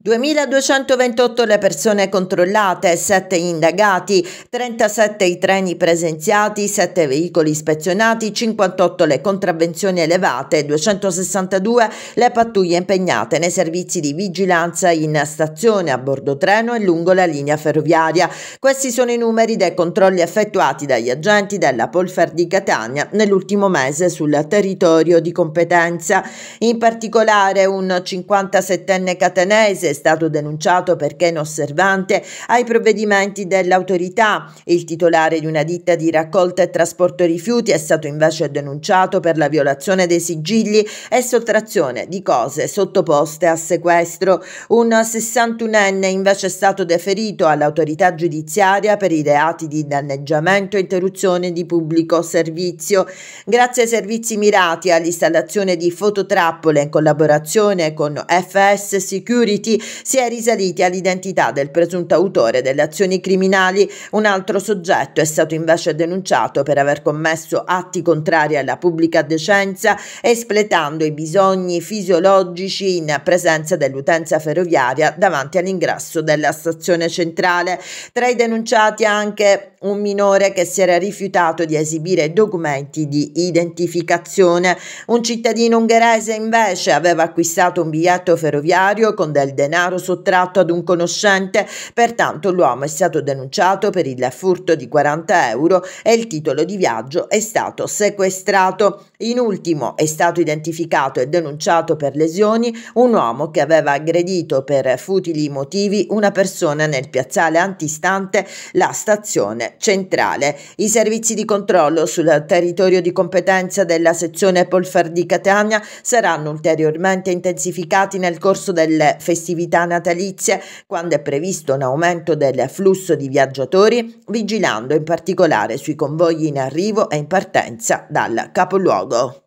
2228 le persone controllate, 7 indagati, 37 i treni presenziati, 7 veicoli ispezionati, 58 le contravvenzioni elevate, 262 le pattuglie impegnate nei servizi di vigilanza in stazione, a bordo treno e lungo la linea ferroviaria. Questi sono i numeri dei controlli effettuati dagli agenti della Polfer di Catania nell'ultimo mese sul territorio di competenza. In particolare un 57enne catanese è stato denunciato perché inosservante ai provvedimenti dell'autorità. Il titolare di una ditta di raccolta e trasporto rifiuti è stato invece denunciato per la violazione dei sigilli e sottrazione di cose sottoposte a sequestro. Un 61enne invece è stato deferito all'autorità giudiziaria per i reati di danneggiamento e interruzione di pubblico servizio. Grazie ai servizi mirati all'installazione di fototrappole in collaborazione con FS Security si è risaliti all'identità del presunto autore delle azioni criminali. Un altro soggetto è stato invece denunciato per aver commesso atti contrari alla pubblica decenza, espletando i bisogni fisiologici in presenza dell'utenza ferroviaria davanti all'ingresso della stazione centrale. Tra i denunciati anche un minore che si era rifiutato di esibire documenti di identificazione. Un cittadino ungherese invece aveva acquistato un biglietto ferroviario con del denaro denaro sottratto ad un conoscente, pertanto l'uomo è stato denunciato per il furto di 40 euro e il titolo di viaggio è stato sequestrato. In ultimo è stato identificato e denunciato per lesioni un uomo che aveva aggredito per futili motivi una persona nel piazzale antistante la stazione centrale. I servizi di controllo sul territorio di competenza della sezione Polfer di Catania saranno ulteriormente intensificati nel corso del festival festività natalizie, quando è previsto un aumento del flusso di viaggiatori, vigilando in particolare sui convogli in arrivo e in partenza dal capoluogo.